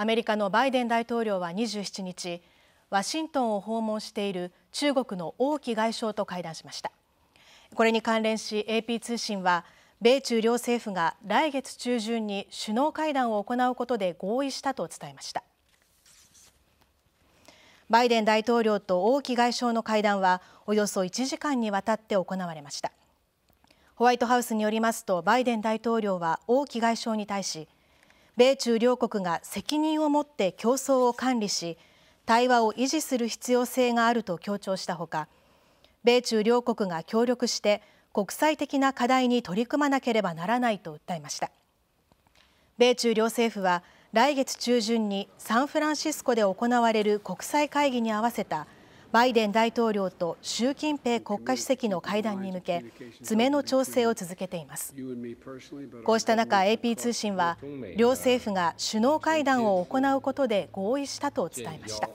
アメリカのバイデン大統領は27日ワシントンを訪問している中国の王毅外相と会談しましたこれに関連し AP 通信は米中両政府が来月中旬に首脳会談を行うことで合意したと伝えましたバイデン大統領と王毅外相の会談はおよそ1時間にわたって行われましたホワイトハウスによりますとバイデン大統領は王毅外相に対し米中両国が責任を持って競争を管理し対話を維持する必要性があると強調したほか米中両国が協力して国際的な課題に取り組まなければならないと訴えました米中両政府は来月中旬にサンフランシスコで行われる国際会議に合わせたバイデン大統領と習近平国家主席の会談に向け詰めの調整を続けていますこうした中 AP 通信は両政府が首脳会談を行うことで合意したと伝えました